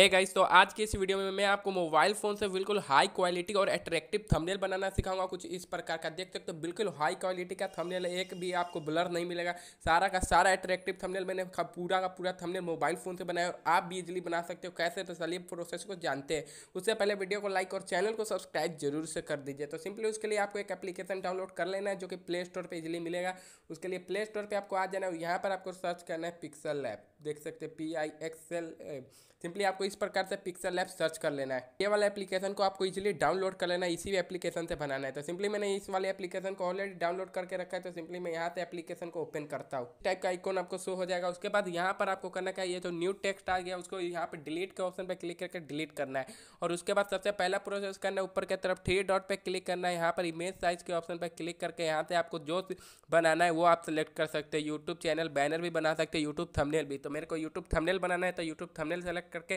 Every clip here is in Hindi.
hey गाइस तो आज के इस वीडियो में मैं आपको मोबाइल फ़ोन से बिल्कुल हाई क्वालिटी और अट्रैक्टिव थंबनेल बनाना सिखाऊंगा कुछ इस प्रकार का देख सकते हो तो बिल्कुल हाई क्वालिटी का थंबनेल एक भी आपको ब्लर नहीं मिलेगा सारा का सारा अट्रैक्टिव थंबनेल मैंने पूरा का पूरा थंबनेल मोबाइल फ़ोन से बनाया और आप भी इजिली बना सकते हो कैसे तो चलिए प्रोसेस को जानते हैं उससे पहले वीडियो को लाइक और चैनल को सब्सक्राइब जरूर से कर दीजिए तो सिंपली उसके लिए आपको एक एप्लीकेशन डाउनलोड कर लेना है जो कि प्ले स्टोर पर इजिली मिलेगा उसके लिए प्ले स्टोर पर आपको आ जाना है यहाँ पर आपको सर्च करना है पिक्सल लैब देख सकते हैं पी आई एल सिंपली आपको इस प्रकार से पिक्सल ऐप सर्च कर लेना है ये वाला एप्लीकेशन को आपको इजीली डाउनलोड कर लेना है इसी भी एप्लीकेशन से बनाना है तो सिंपली मैंने इस वाले एप्लीकेशन को ऑलरेडी डाउनलोड करके रखा है तो सिंपली मैं यहाँ से एप्लीकेशन को ओपन करता हूँ टाइप का आइकॉन आपको शो हो जाएगा उसके बाद यहाँ पर आपको करना क्या ये जो न्यू टेक्स्ट आ गया उसको यहाँ पर डिलीट के ऑप्शन पर क्लिक करके डिलीट करना है और उसके बाद सबसे पहला प्रोसेस करना है ऊपर की तरफ थ्री डॉट पर क्लिक करना है यहाँ पर इमेज साइज के ऑप्शन पर क्लिक करके यहाँ से आपको जो बनाना है वो आप सेलेक्ट कर सकते हैं यूट्यूब चैनल बैनर भी बना सकते हैं यूट्यूब थमनेल भी तो तो मेरे को यूट्यूब थंबनेल बनाना है तो यूट्यूब थंबनेल सेलेक्ट करके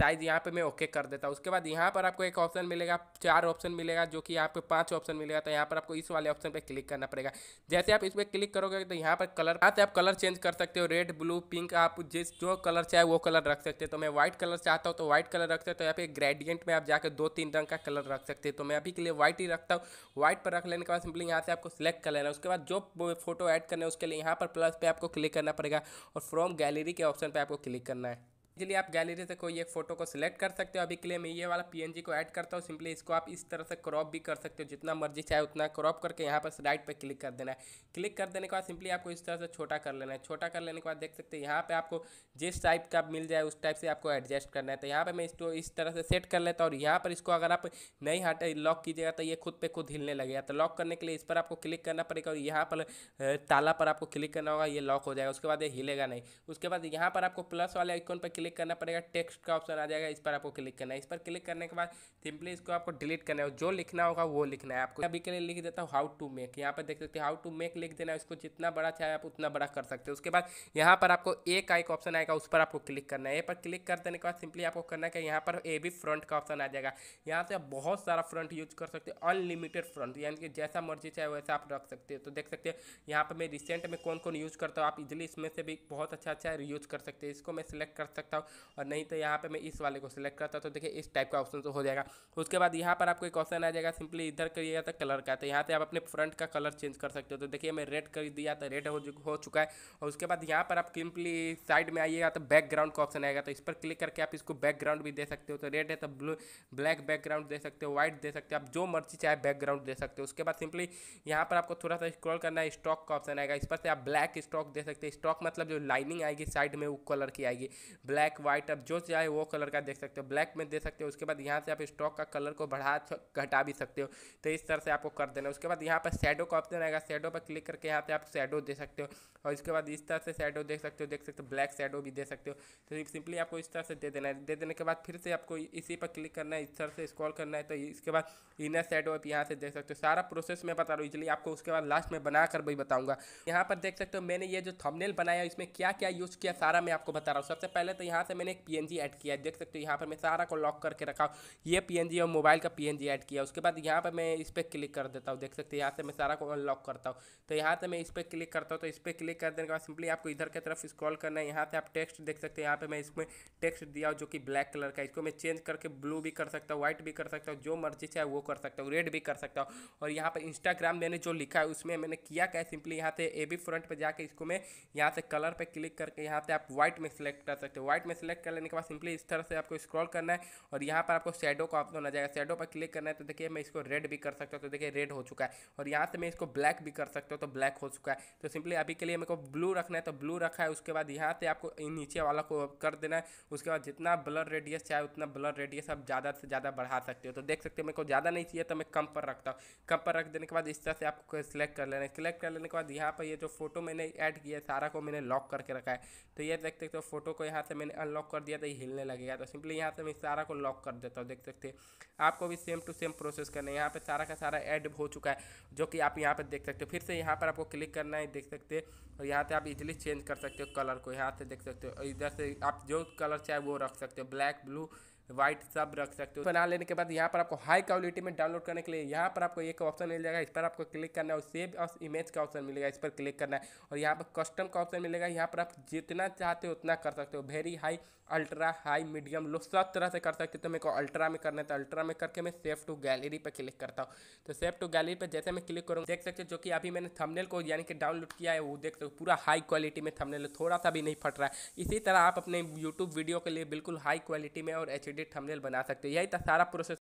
साइज़ यहाँ पे मैं ओके कर देता हूँ उसके बाद यहाँ पर आपको एक ऑप्शन मिलेगा चार ऑप्शन मिलेगा जो कि आपको पाँच ऑप्शन मिलेगा तो यहाँ पर आपको इस वाले ऑप्शन पर क्लिक करना पड़ेगा जैसे आप इस पर क्लिक करोगे तो यहाँ पर कलर यहाँ से आप कलर चेंज कर सकते हो रेड ब्लू पिंक आप जिस जो कलर चाहे वो कलर रख सकते हो तो मैं व्हाइट कलर चाहता हूँ तो व्हाइट कलर रख सकते हो यहाँ पे ग्रेडियंट में आप जाकर दो तीन रंग का कलर रख सकते हो तो मैं अभी के लिए व्हाइट ही रखता हूँ व्हाइट पर रख लेने के बाद सिंपली यहाँ से आपको सिलेक्ट कर लेना उसके बाद जो फोटो ऐड करना है उसके लिए यहाँ पर प्लस पे आपको क्लिक करना पड़ेगा और फ्रॉम गैलरी कैटेगरी के ऑप्शन पर आपको क्लिक करना है इसके लिए आप गैलरी से कोई एक फ़ोटो को सिलेक्ट कर सकते हो अभी के लिए मैं ये वाला पी को ऐड करता हूँ सिंपली इसको आप इस तरह से क्रॉप भी कर सकते हो जितना मर्जी चाहे उतना क्रॉप करके यहाँ पर राइट पर क्लिक कर देना है क्लिक कर देने के बाद सिंपली आपको इस तरह से छोटा कर लेना है छोटा कर लेने के बाद देख सकते हैं यहाँ पर आपको जिस टाइप का मिल जाए उस टाइप से आपको एडजस्ट करना है तो यहाँ पर मैं इसको इस तरह से सेट कर लेता हूँ और यहाँ पर इसको अगर आप नहीं हटा लॉक कीजिएगा तो ये खुद पर खुद हिलने लगेगा तो लॉक करने के लिए इस पर आपको क्लिक करना पड़ेगा और यहाँ पर ताला पर आपको क्लिक करना होगा ये लॉक हो जाएगा उसके बाद ये हिलेगा नहीं उसके बाद यहाँ पर आपको प्लस वाले आइकॉन पर क्लिक क्लिक करना पड़ेगा टेक्स्ट का ऑप्शन आ जाएगा इस पर आपको क्लिक करना है इस पर क्लिक करने के बाद सिंपली इसको आपको डिलीट करना है जो लिखना होगा वो लिखना है आपको अभी के लिए लिख देता हूँ हाउ टू मेक यहाँ पर देख सकते हैं हाउ टू मेक लिख देना है इसको जितना बड़ा चाहे आप उतना बड़ा कर सकते हैं उसके बाद यहाँ पर आपको ए का एक ऑप्शन आएगा उस पर आपको क्लिक करना है ए पर क्लिक कर देने के बाद सिंपली आपको करना है यहाँ पर ए भी फ्रंट का ऑप्शन आ जाएगा यहाँ से आप बहुत सारा फ्रंट यूज कर सकते हैं अनलिमिटेड फ्रंट यानी कि जैसा मर्जी चाहे वैसा आप रख सकते हो तो देख सकते हैं यहाँ पर मैं रिसेंट में कौन कौन यूज़ करता हूँ आप इजिली इसमें से भी बहुत अच्छा अच्छा यूज कर सकते हैं इसको मैं सिलेक्ट कर सकता हूँ हूँ और नहीं तो यहाँ पर मैं इस वाले को सिलेक्ट करता तो देखिए इस टाइप का ऑप्शन तो हो जाएगा उसके बाद यहाँ पर आपको एक ऑप्शन आ जाएगा सिंपली इधर करिएगा तो कलर का तो यहाँ से आप अपने फ्रंट का कलर चेंज कर सकते हो तो देखिए मैं रेड कर दिया तो रेड हो चुका है और उसके बाद यहाँ पर आप सिंपली साइड में आइएगा तो बैकग्राउंड का ऑप्शन आएगा तो इस पर क्लिक करके आप इसको बैकग्राउंड भी दे सकते हो तो रेड है तो ब्लू ब्लैक बैकग्राउंड दे सकते हो व्हाइट दे सकते हो आप जो मर्जी चाहे बैकग्राउंड दे सकते हो उसके बाद सिंपली यहाँ पर आपको थोड़ा सा स्क्रॉल करना है स्टॉक का ऑप्शन आएगा इस पर से आप ब्लैक स्टॉक दे सकते हैं स्टॉक मतलब जो लाइनिंग आएगी साइड में वो कलर की आएगी ब्लैक ब्लैक व्हाइट अब जो चाहे वो कलर का देख सकते हो ब्लैक में दे सकते हो उसके बाद यहाँ से आप स्टॉक का कलर को बढ़ा घटा भी सकते हो तो इस तरह से आपको कर देना उसके बाद यहाँ पर शेडो का ऑप्शन आएगा शेडो पर क्लिक करके यहाँ से आप शेडो दे सकते हो और इसके बाद इस तरह से शेडो देख सकते हो देख सकते हो ब्लैक शेडो भी दे सकते हो तो सिंपली आपको इस तरह से दे देना है दे देने के बाद फिर से आपको इसी पर क्लिक करना है इस तरह से स्क्रॉल करना है तो इसके बाद इनर शेडो आप यहाँ से देख सकते हो सारा प्रोसेस मैं बता रहा हूँ इसलिए आपको उसके बाद लास्ट में बना कर भी बताऊँगा यहाँ पर देख सकते हो मैंने ये जो थंबनेल बनाया इसमें क्या क्या यूज़ किया सारा मैं आपको बता रहा हूँ सबसे पहले तो यहाँ से मैंने एक पी ऐड किया देख सकते हो यहाँ पर मैं सारा को लॉक करके रखा ये पी और मोबाइल का पी ऐड किया उसके बाद यहाँ पर मैं इस पर क्लिक कर देता हूँ देख सकते हो यहाँ से मैं सारा को अनलॉक करता हूँ तो यहाँ से मैं इस पर क्लिक करता हूँ तो इस पर क्लिक कर देने के बाद सिंपली आपको इधर की तरफ स्क्रॉल करना है यहाँ से आप टेक्स्ट देख सकते हैं यहाँ पर मैं इसमें टेक्स्ट दिया जो कि ब्लैक कलर का इसको मैं चेंज करके ब्लू भी कर सकता हूँ व्हाइट भी कर सकता हूँ जो मर्जी चाहे वो कर सकता हूँ रेड भी कर सकता हूँ और यहाँ पर इंस्टाग्राम मैंने जो लिखा है उसमें मैंने किया क्या सिंपली यहाँ से ए बी फ्रंट पर जाकर इसको मैं यहाँ से कलर पर क्लिक करके यहाँ से आप व्हाइट में सेलेक्ट कर सकते हो व्हाइट व्हाइट में सेलेक्ट कर लेने के बाद सिंपली इस तरह से आपको स्क्रॉल करना है और यहाँ पर आपको शेडो का ऑप्शन आ जाएगा शेडो पर क्लिक करना है तो देखिए मैं इसको रेड भी कर सकता हूँ तो देखिए रेड हो चुका है और यहाँ से मैं इसको ब्लैक भी कर सकता हूँ तो ब्लैक हो चुका है तो सिंपली अभी के लिए मेरे को ब्लू रखना है तो ब्लू रखा है उसके बाद यहाँ से आपको नीचे वाला को कर देना है उसके बाद जितना ब्लर रेडियस चाहे उतना ब्लर रेडियस आप ज़्यादा से ज़्यादा बढ़ा सकते हो तो देख सकते हो मेरे को ज़्यादा नहीं चाहिए तो मैं कम पर रखता हूँ कम पर रख देने के बाद इस तरह से आपको सिलेक्ट कर लेना है सिलेक्ट कर लेने के बाद यहाँ पर ये जो फोटो मैंने ऐड किया है सारा को मैंने लॉक करके रखा है तो ये देख सकते हो फोटो को यहाँ से मैंने मैंने अनलॉक कर दिया तो ये हिलने लगेगा तो सिंपली यहाँ से मैं सारा को लॉक कर देता हूँ देख सकते हैं आपको भी सेम टू सेम प्रोसेस करना है यहाँ पर सारा का सारा ऐड हो चुका है जो कि आप यहाँ पर देख सकते हो फिर से यहाँ पर आपको क्लिक करना है देख सकते हैं और यहाँ से आप इजिली चेंज कर सकते हो कलर को यहाँ से देख सकते हो इधर से आप जो कलर चाहे वो रख सकते हो ब्लैक ब्लू वाइट सब रख सकते हो बना लेने के बाद यहाँ पर आपको हाई क्वालिटी में डाउनलोड करने के लिए यहाँ पर आपको एक ऑप्शन मिल जाएगा इस पर आपको क्लिक करना है और सेव और इमेज का ऑप्शन मिलेगा इस पर क्लिक करना है और यहाँ पर कस्टम का ऑप्शन मिलेगा यहाँ पर आप जितना चाहते हो उतना कर सकते हो very high ultra high medium low सब तरह से कर सकते हो तो मेरे को अल्ट्रा में करना है तो अल्ट्रा में करके मैं सेफ टू गैलरी पर क्लिक करता हूँ तो सेव टू गैलरी पर जैसे मैं क्लिक करूँगा देख सकते हो जो कि अभी मैंने थमनेल को यानी कि डाउनलोड किया है वो देख सकते हो पूरा हाई क्वालिटी में थमनेल थोड़ा सा भी नहीं फट रहा है इसी तरह आप अपने यूट्यूब वीडियो के लिए बिल्कुल हाई क्वालिटी में और एच एडिट थंबनेल बना सकते हैं यही सारा प्रोसेस